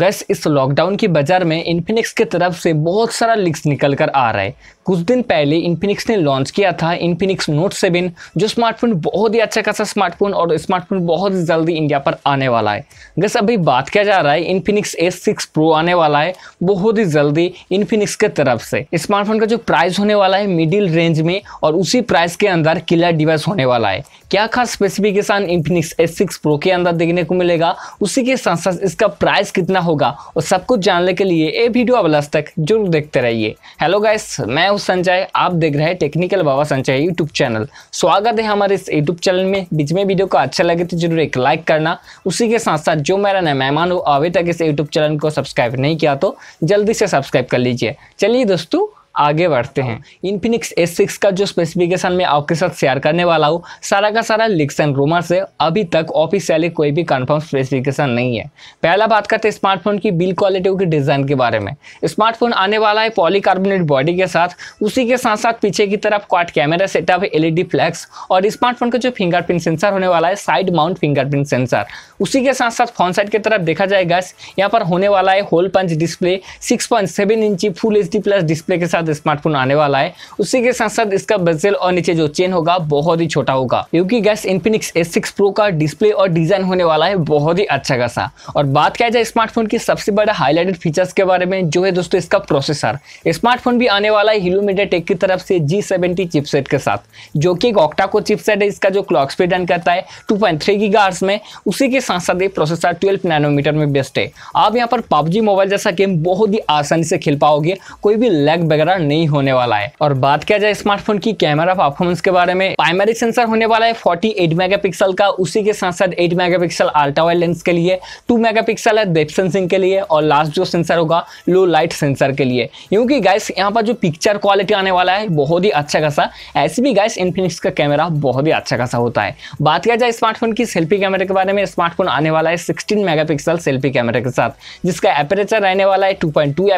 gas इस lockdown की बाजार में इन्फिनिक्स की तरफ से बहुत सारा लिक्स निकल कर आ रहा है कुछ दिन पहले इन्फिनिक्स ने लॉन्च किया था इन्फिनिक्स नोट सेवन जो स्मार्टफोन बहुत ही अच्छा खासा स्मार्टफोन और स्मार्टफोन बहुत ही जल्दी इंडिया पर आने वाला है गैस अभी बात किया जा रहा है इन्फिनिक्स एस सिक्स प्रो आने वाला है बहुत ही जल्दी इन्फिनिक्स के तरफ से स्मार्टफोन का जो प्राइस होने वाला है मिडिल रेंज में और उसी प्राइस के अंदर किलर डिवाइस होने वाला है क्या खास specification Infinix S six Pro के अंदर देखने को मिलेगा उसी के साथ साथ इसका प्राइस कितना होगा और सब कुछ जानने के लिए ये वीडियो अब लास्ट तक जरूर देखते रहिए हेलो गाइस मैं हूँ संजय आप देख रहे हैं technical Baba Sanjay YouTube channel स्वागत है हमारे इस यूट्यूब चैनल में बीच में वीडियो को अच्छा लगे तो जरूर एक लाइक करना उसी के साथ साथ जो मेरा नया मेहमान हो अभी तक इस यूट्यूब चैनल को सब्सक्राइब नहीं किया तो जल्दी से सब्सक्राइब कर लीजिए चलिए दोस्तों आगे बढ़ते हैं इन्फिनिक्स एस सिक्स का जो स्पेसिफिकेशन मैं आपके साथ शेयर करने वाला हूँ सारा का सारा लिक्स एंड रूमर्स है अभी तक ऑफिशियली कोई भी कंफर्म स्पेसिफिकेशन नहीं है पहला बात करते हैं स्मार्टफोन की बिल क्वालिटी की डिज़ाइन के बारे में स्मार्टफोन आने वाला है पॉलीकार्बोनेट बॉडी के साथ उसी के साथ साथ पीछे की तरफ क्वाट कैमरा सेटअप ई फ्लैक्स और स्मार्टफोन का जो फिंगरप्रिंट सेंसर होने वाला है साइड माउंट फिंगरप्रिंट सेंसर उसी के साथ साथ फोन साइड की तरफ देखा जाएगा यहाँ पर होने वाला है होल पंच डिस्प्ले सिक्स इंची फुल एच प्लस डिस्प्ले के साथ साथ स्मार्टफोन आने वाला है उसी के साथ साथ इसका बेजल और नीचे जो चेन होगा बहुत ही छोटा होगा क्योंकि गैस इन्फिनिक्स एस सिक्स प्रो का डिस्प्ले और डिजाइन होने वाला है बहुत ही अच्छा खासा और बात किया जाए स्मार्टफोन की सबसे बड़ा हाईलाइटेड फीचर्स के बारे में जो है दोस्तों इसका प्रोसेसर स्मार्टफोन भी आने वाला है हिलोमीटर टेक की तरफ से जी सेवेंटी चिपसेट के साथ जो कि एक ऑक्टा को चिपसेट है इसका जो क्लॉक स्पीड रन करता है टू पॉइंट में उसी के साथ साथ प्रोसेसर ट्वेल्व नैनोमीटर में बेस्ट है आप यहाँ पर पबजी मोबाइल जैसा गेम बहुत ही आसानी से खेल पाओगे कोई भी लैग वगैरह खतरा नहीं होने वाला है और बात किया जाए स्मार्टफोन की कैमरा परफॉर्मेंस के बारे में प्राइमरी सेंसर होने वाला है फोर्टी एट का उसी के साथ साथ एट मेगा पिक्सल लेंस के लिए 2 मेगापिक्सल है सेंसिंग के लिए और लास्ट जो सेंसर होगा लो लाइट सेंसर के लिए क्योंकि गाइस यहाँ पर जो पिक्चर क्वालिटी आने वाला है बहुत ही अच्छा खासा ऐसे भी गाइस इन्फिनिक्स का कैमरा बहुत ही अच्छा खासा होता है बात किया जाए स्मार्टफोन की सेल्फी कैमरे के बारे में स्मार्टफोन आने वाला है सिक्सटीन मेगापिक्सल सेल्फी कैमरे के साथ जिसका एपरेचर रहने वाला है two point two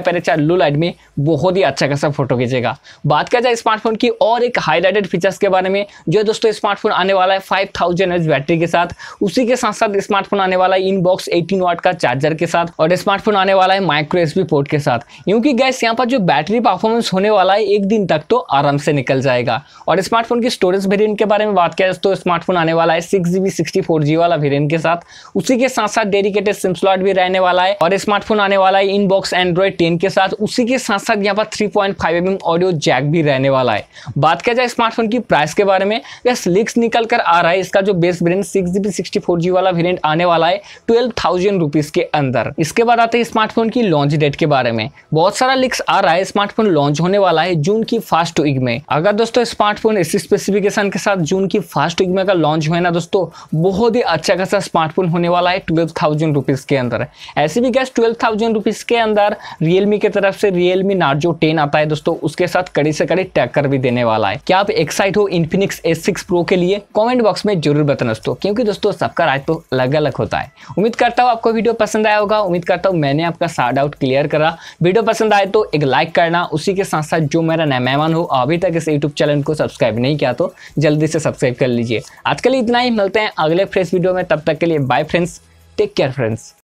low light में बहुत ही अच्छा खासा सा फोटो खींचेगा बात किया जाए स्मार्टफोन की और एक हाईलाइटेड फीचर्स के बारे में जो है दोस्तों स्मार्टफोन आने वाला है फाइव थाउजेंड बैटरी के साथ उसी के साथ साथ स्मार्टफोन आने वाला है इनबॉक्स एटीन वाट का चार्जर के साथ और स्मार्टफोन आने वाला है माइक्रो एस पोर्ट के साथ क्योंकि गैस यहाँ पर जो बैटरी परफॉर्मेंस होने वाला है एक दिन तक तो आराम से निकल जाएगा और स्मार्टफोन की स्टोरेज वेरियंट के बारे में बात किया जाए स्मार्टफोन तो आने वाला है six GB sixty four G वाला वेरियंट के साथ उसी के साथ साथ डेडिकेटेड सिम स्लॉट भी रहने वाला है और स्मार्टफोन आने वाला है इनबॉक्स एंड्रॉइड टेन के साथ उसी के साथ साथ यहाँ पर three point five M audio jack भी रहने वाला है बात किया जाए स्मार्टफोन की प्राइस के बारे में यस लिक्स निकल कर आ रहा है इसका जो base brand six GB sixty four G वाला वेरियंट आने वाला है ट्वेल्व थाउजेंड रुपीज के अंदर इसके बाद आते हैं स्मार्टफोन की लॉन्च डेट के बारे में बहुत सारा लिक्स आ रहा है स्मार्टफोन लॉन्च होने वाला है जून की फास्ट वीक में अगर दोस्तों स्मार्टफोन इसी स्पेसिफिकेशन के साथ जून की फास्ट वीक में का लॉन्च हुआ ना दोस्तों बहुत ही अच्छा खासा स्मार्टफोन होने वाला है ट्वेल्व थाउजेंड रुपीज के अंदर ऐसे भी गैस ट्वेल्व थाउजेंड रुपीज के अंदर रियलमी की तरफ से रियलमी नार्जो टेन आता है है दोस्तों उसके साथ कड़ी से कड़ी टक्कर भी देने वाला है क्या आप एक्साइट हो इन्फिनिक्स एस सिक्स प्रो के लिए कॉमेंट बॉक्स में जरूर बताना दोस्तों क्योंकि दोस्तों सबका राय तो अलग अलग होता है उम्मीद करता हूँ आपको वीडियो पसंद आया होगा उम्मीद करता हूँ मैंने आपका सारा डाउट क्लियर करा वीडियो पसंद आए तो एक लाइक करना उसी के साथ साथ जो मेरा नया मेहमान हो अभी तक इस यूट्यूब चैनल को सब्सक्राइब नहीं किया तो जल्दी से सब्सक्राइब कर लीजिए आज के लिए इतना ही मिलते हैं अगले फ्रेश वीडियो में तब तक के लिए bye friends take care friends